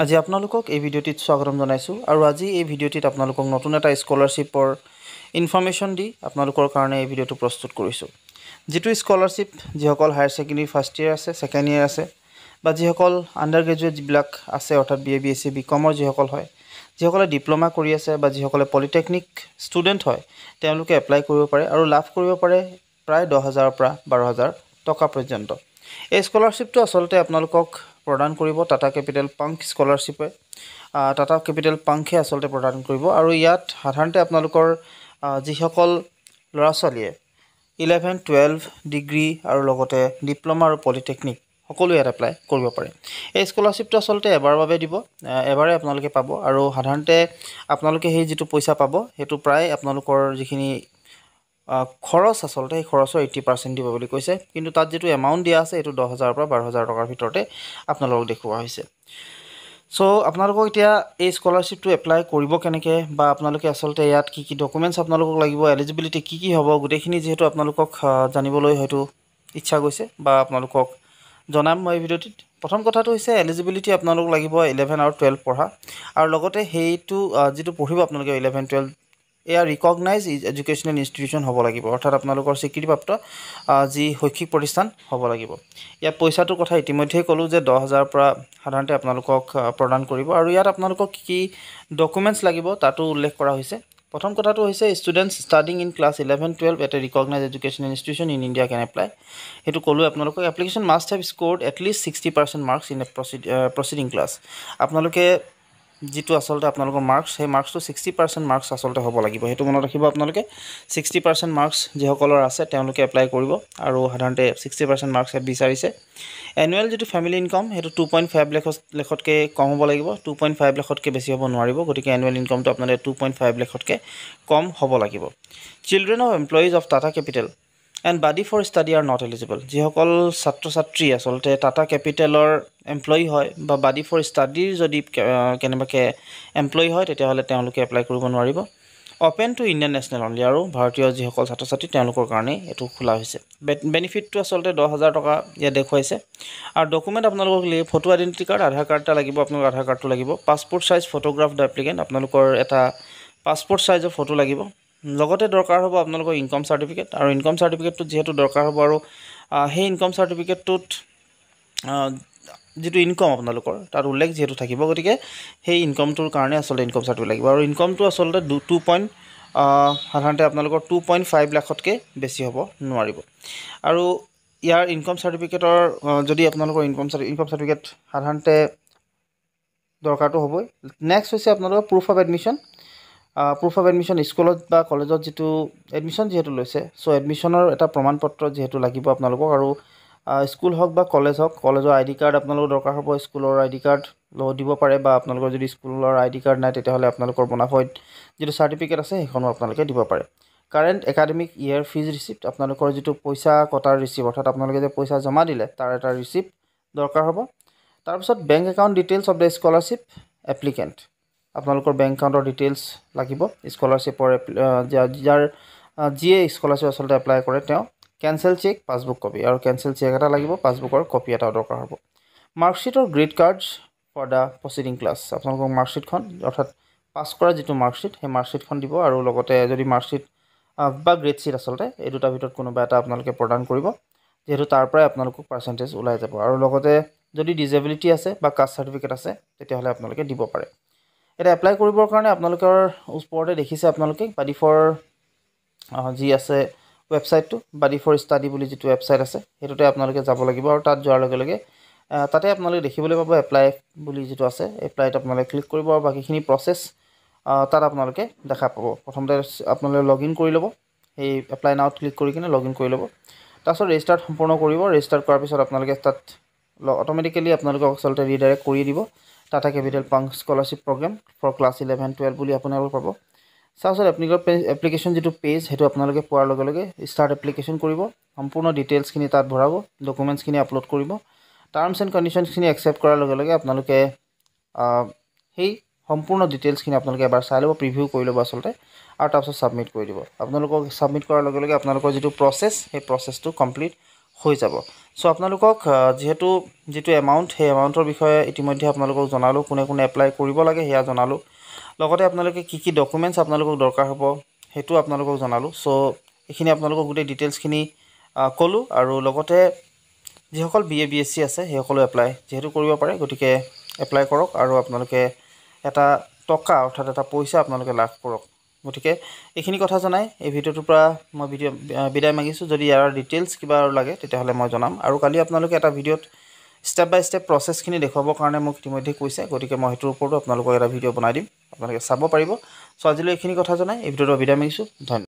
আজি আপোনালোকক এই ভিডিঅ'টিত স্বাগতম জনাইছোঁ আৰু আজি এই ভিডিঅ'টিত আপোনালোকক নতুন এটা স্কলাৰশ্বিপৰ ইনফৰ্মেশ্যন দি আপোনালোকৰ কাৰণে এই ভিডিঅ'টো প্ৰস্তুত কৰিছোঁ যিটো স্কলাৰশ্বিপ যিসকল হায়াৰ ছেকেণ্ডেৰী ফাৰ্ষ্ট ইয়েৰ আছে ছেকেণ্ড ইয়েৰ আছে বা যিসকল আণ্ডাৰ গ্ৰেজুৱেট যিবিলাক আছে অৰ্থাৎ B A B S C B কমৰ যিসকল হয় যিসকলে ডিপ্ল'মা কৰি আছে বা যিসকলে পলিটেকনিক ষ্টুডেণ্ট হয় তেওঁলোকে এপ্লাই কৰিব পাৰে আৰু লাভ কৰিব পাৰে প্ৰায় দহ হাজাৰৰ পৰা বাৰ হাজাৰ টকা পৰ্যন্ত এই স্কলাৰশ্বিপটো আচলতে আপোনালোকক প্ৰদান কৰিব টাটা কেপিটেল পাংক স্কলাৰশ্বিপে টাটা কেপিটেল পাংকে আচলতে প্ৰদান কৰিব আৰু ইয়াত সাধাৰণতে আপোনালোকৰ যিসকল ল'ৰা ছোৱালীয়ে ইলেভেন টুৱেলভ ডিগ্ৰী আৰু লগতে ডিপ্ল'মা আৰু পলিটেকনিক সকলো ইয়াত এপ্লাই কৰিব পাৰে এই স্কলাৰশ্বিপটো আচলতে এবাৰ বাবে দিব এবাৰে আপোনালোকে পাব আৰু সাধাৰণতে আপোনালোকে সেই যিটো পইচা পাব সেইটো প্ৰায় আপোনালোকৰ যিখিনি খৰচ আচলতে সেই খৰচৰ এইটি পাৰ্চেণ্ট দিব বুলি কৈছে কিন্তু তাত যিটো এমাউণ্ট দিয়া আছে এইটো দহ হাজাৰৰ পৰা বাৰ হাজাৰ টকাৰ ভিতৰতে আপোনালোকক দেখুওৱা হৈছে চ' আপোনালোকক এতিয়া এই স্কলাৰশ্বিপটো এপ্লাই কৰিব কেনেকৈ বা আপোনালোকে আচলতে ইয়াত কি কি ডকুমেণ্টছ আপোনালোকক লাগিব এলিজিবিলিটি কি কি হ'ব গোটেইখিনি যিহেতু আপোনালোকক জানিবলৈ হয়তো ইচ্ছা গৈছে বা আপোনালোকক জনাম মই এই ভিডিঅ'টিত প্ৰথম কথাটো হৈছে এলিজিবিলিটি আপোনালোক লাগিব ইলেভেন আৰু টুৱেলভ পঢ়া আৰু লগতে সেইটো যিটো পঢ়িব আপোনালোকে ইলেভেন টুৱেলভ এয়া ৰিকগনাইজ এডুকেশ্যনেল ইনষ্টিটিউচন হ'ব লাগিব অৰ্থাৎ আপোনালোকৰ স্বীকৃতিপ্ৰাপ্ত যি শৈক্ষিক প্ৰতিষ্ঠান হ'ব লাগিব ইয়াত পইচাটোৰ কথা ইতিমধ্যেই ক'লোঁ যে দহ হাজাৰৰ পৰা সাধাৰণতে আপোনালোকক প্ৰদান কৰিব আৰু ইয়াত আপোনালোকক কি কি ডকুমেণ্টছ লাগিব তাতো উল্লেখ কৰা হৈছে প্ৰথম কথাটো হৈছে students studying in class eleven twelve at a recognised education institution in India can apply সেইটো ক'লোঁ আপোনালোকক application must have score at least sixty percent marks in a preceding class আপোনালোকে যিটো আচলতে আপোনালোকৰ মাৰ্কছ সেই মাৰ্কছটো ছিক্সটি পাৰ্চেণ্ট মাৰ্কছ আচলতে হ'ব লাগিব সেইটো মনত ৰাখিব আপোনালোকে ছিক্সটি পাৰ্চেণ্ট মাৰ্কছ যিসকলৰ আছে তেওঁলোকে এপ্লাই কৰিব আৰু সাধাৰণতে ছিক্সটি পাৰ্চেণ্ট মাৰ্কছ বিচাৰিছে এনুৱেল যিটো ফেমিলি ইনকম সেইটো টু পইণ্ট ফাইভ লেখ লেখতকৈ কম হ'ব লাগিব টু পইণ্ট ফাইভ লেখতকৈ বেছি হ'ব নোৱাৰিব গতিকে এনুৱেল ইনকমটো আপোনালোকে টু পইণ্ট ফাইভ লেখতকৈ কম হ'ব লাগিব children of employees of Tata capital and buddy for study are not eligible যিসকল ছাত্ৰ ছাত্ৰী আচলতে টাটা কেপিটেলৰ এমপ্লয়ী হয় বা বাডি ফৰ ষ্টাডিৰ যদি কেনেবাকৈ এমপ্লয়ী হয় তেতিয়াহ'লে তেওঁলোকে এপ্লাই কৰিব নোৱাৰিব open to Indian national only আৰু ভাৰতীয় যিসকল ছাত্ৰ ছাত্ৰী তেওঁলোকৰ কাৰণেই এইটো খোলা হৈছে বেনিফিটটো আচলতে দহ হাজাৰ টকা ইয়াত দেখুৱাইছে আৰু ডকুমেণ্ট আপোনালোকক লাগিব photo identity card Aadhaar card এটা লাগিব আপোনালোকৰ আধাৰ কাৰ্ডটো লাগিব passport size photograph the applicant আপোনালোকৰ এটা পাছপৰ্ট চাইজৰ ফটো লাগিব লগতে দৰকাৰ হ'ব আপোনালোকৰ ইনকম চাৰ্টিফিকেট আৰু ইনকম চাৰ্টিফিকেটটো যিহেতু দৰকাৰ হ'ব আৰু সেই ইনকম চাৰ্টিফিকেটটোত যিটো ইনকম আপোনালোকৰ তাত উল্লেখ যিহেতু থাকিব গতিকে সেই ইনকমটোৰ কাৰণে আচলতে ইনকম চাৰ্টিফিকেট লাগিব আৰু ইনকমটো আচলতে টু পইণ্ট সাধাৰণতে আপোনালোকৰ টু পইণ্ট ফাইভ লাখতকৈ বেছি হ'ব নোৱাৰিব আৰু ইয়াৰ ইনকম চাৰ্টিফিকেটৰ যদি আপোনালোকৰ ইনকম ইনকম চাৰ্টিফিকেট সাধাৰণতে দৰকাৰটো হ'বই নেক্সট হৈছে আপোনালোকৰ proof of admission proof of admission স্কুলত বা কলেজত যিটো এডমিশ্যন যিহেতু লৈছে চ' এডমিশ্যনৰ এটা প্ৰমাণ পত্ৰ যিহেতু লাগিব আপোনালোকক আৰু স্কুল হওক বা কলেজ হওক কলেজৰ আই ডি কাৰ্ড আপোনালোকৰ দৰকাৰ হ'ব স্কুলৰ আই ডি কাৰ্ড দিব পাৰে বা আপোনালোকৰ যদি স্কুলৰ আই ডি কাৰ্ড নাই তেতিয়াহ'লে আপোনালোকৰ বনাফইড যিটো চাৰ্টিফিকেট আছে সেইখনো আপোনালোকে দিব পাৰে current academic year fees receipt আপোনালোকৰ যিটো পইচা কটাৰ ৰিচিপ্ট অৰ্থাৎ আপোনালোকে যে পইচা জমা দিলে তাৰ এটা ৰিচিপ্ট দৰকাৰ হ'ব তাৰপিছত bank account details of the scholarship applicant আপোনালোকৰ বেংক একাউণ্টৰ ডিটেইলছ লাগিব স্কলাৰশ্বিপৰ যাৰ যিয়ে স্কলাৰশ্বিপ আচলতে এপ্লাই কৰে তেওঁ কেঞ্চেল চেক পাছবুক কপি আৰু কেঞ্চেল চেক এটা লাগিব পাছবুকৰ কপি এটাও দৰকাৰ হ'ব মাৰ্কশ্বিটৰ grade cards for the preceding class আপোনালোকৰ মাৰ্কশ্বিটখন অৰ্থাৎ পাছ কৰা যিটো মাৰ্কশ্বিট সেই মাৰ্কশ্বিটখন দিব আৰু লগতে যদি মাৰ্কশ্বিট বা গ্ৰেড শ্বিট আচলতে এই দুটাৰ ভিতৰত কোনোবা এটা আপোনালোকে প্ৰদান কৰিব যিহেতু তাৰ পৰাই আপোনালোকক পাৰ্চেণ্টেজ ওলাই যাব আৰু লগতে যদি ডিজেবিলিটি আছে বা কাষ্ট চাৰ্টিফিকেট আছে তেতিয়াহ'লে আপোনালোকে দিব পাৰে এটা এপ্লাই কৰিবৰ কাৰণে আপোনালোকৰ ওপৰতে দেখিছে আপোনালোকে বাডিফৰ যি আছে ৱেবছাইটটো বাডিফৰ ষ্টাডি বুলি যিটো ৱেবছাইট আছে সেইটোতে আপোনালোকে যাব লাগিব আৰু তাত যোৱাৰ লগে লগে তাতে আপোনালোকে দেখিবলৈ পাব এপ্লাই বুলি যিটো আছে এপ্লাইত আপোনালোকে ক্লিক কৰিব আৰু বাকীখিনি প্ৰচেছ তাত আপোনালোকে দেখা পাব প্ৰথমতে আপোনালোকে লগ ইন কৰি ল'ব সেই এপ্লাই নাওত ক্লিক কৰি কিনে লগ ইন কৰি ল'ব তাৰপিছত ৰেজিষ্টাৰ্ট সম্পূৰ্ণ কৰিব ৰেজিষ্টাৰ্ট কৰাৰ পিছত আপোনালোকে তাত অট'মেটিকেলি আপোনালোকক আচলতে ৰিডাইৰেক্ট কৰিয়ে দিব Tata capital Pankh scholarship programme for class eleven twelve বুলি আপোনালোকে পাব তাৰপিছত এপ্লিকৰ এপ্লিকেশ্যন যিটো পেজ সেইটো আপোনালোকে পোৱাৰ লগে লগে ষ্টাৰ্ট এপ্লিকেশ্যন কৰিব সম্পূৰ্ণ ডিটেইলছখিনি তাত ভৰাব ডকুমেণ্টছখিনি আপলোড কৰিব টাৰ্মছ এণ্ড কণ্ডিশ্যনছখিনি একচেপ্ট কৰাৰ লগে লগে আপোনালোকে সেই সম্পূৰ্ণ ডিটেইলছখিনি আপোনালোকে এবাৰ চাই ল'ব প্ৰিভিউ কৰি ল'ব আচলতে আৰু তাৰপিছত ছাবমিট কৰি দিব আপোনালোকক ছাবমিট কৰাৰ লগে লগে আপোনালোকৰ যিটো প্ৰচেছ সেই প্ৰচেছটো কমপ্লিট হৈ যাব চ' আপোনালোকক যিহেতু যিটো এমাউণ্ট সেই এমাউণ্টৰ বিষয়ে ইতিমধ্যে আপোনালোকক জনালোঁ কোনে কোনে এপ্লাই কৰিব লাগে সেয়া জনালোঁ লগতে আপোনালোকে কি কি ডকুমেণ্টছ আপোনালোকক দৰকাৰ হ'ব সেইটো আপোনালোকক জনালোঁ চ' এইখিনি আপোনালোকক গোটেই ডিটেইলছখিনি ক'লোঁ আৰু লগতে যিসকল B A B S C আছে সেইসকলো এপ্লাই যিহেতু কৰিব পাৰে গতিকে এপ্লাই কৰক আৰু আপোনালোকে এটা টকা অৰ্থাৎ এটা পইচা আপোনালোকে লাভ কৰক গতিকে এইখিনি কথা জনাই এই ভিডিঅ'টোৰ পৰা মই ভিডিঅ' বিদায় মাগিছোঁ যদি ইয়াৰ ডিটেইলছ কিবা আৰু লাগে তেতিয়াহ'লে মই জনাম আৰু কালি আপোনালোকে এটা ভিডিঅ'ত ষ্টেপ বাই ষ্টেপ প্ৰচেছখিনি দেখুৱাবৰ কাৰণে মোক ইতিমধ্যে কৈছে গতিকে মই সেইটোৰ ওপৰতো আপোনালোকক এটা ভিডিঅ' বনাই দিম আপোনালোকে চাব পাৰিব চ' আজিলৈ এইখিনি কথা জনাই এই ভিডিঅ'টোৰ বিদায় মাগিছোঁ ধন্যবাদ